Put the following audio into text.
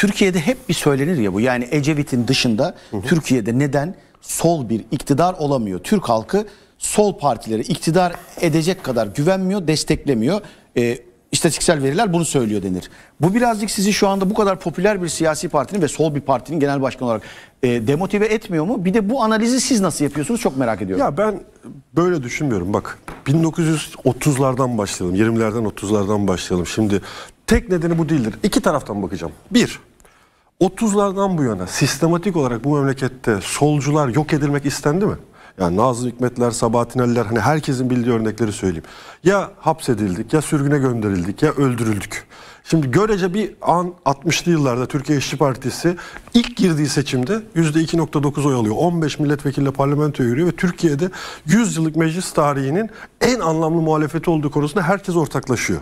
Türkiye'de hep bir söylenir ya bu. Yani Ecevit'in dışında hı hı. Türkiye'de neden sol bir iktidar olamıyor? Türk halkı sol partileri iktidar edecek kadar güvenmiyor, desteklemiyor. Ee, İstatistiksel veriler bunu söylüyor denir. Bu birazcık sizi şu anda bu kadar popüler bir siyasi partinin ve sol bir partinin genel başkan olarak e, demotive etmiyor mu? Bir de bu analizi siz nasıl yapıyorsunuz çok merak ediyorum. Ya ben böyle düşünmüyorum. Bak 1930'lardan başlayalım, 20'lerden 30'lardan başlayalım. Şimdi tek nedeni bu değildir. İki taraftan bakacağım. Bir, 30'lardan bu yana sistematik olarak bu memlekette solcular yok edilmek istendi mi? Yani Nazım Hikmetler, Sabahattin Ali'ler hani herkesin bildiği örnekleri söyleyeyim. Ya hapsedildik, ya sürgüne gönderildik, ya öldürüldük. Şimdi görece bir an 60'lı yıllarda Türkiye İşçi Partisi ilk girdiği seçimde %2.9 oy alıyor. 15 milletvekille parlamentoya yürüyor ve Türkiye'de 100 yıllık meclis tarihinin en anlamlı muhalefeti olduğu konusunda herkes ortaklaşıyor.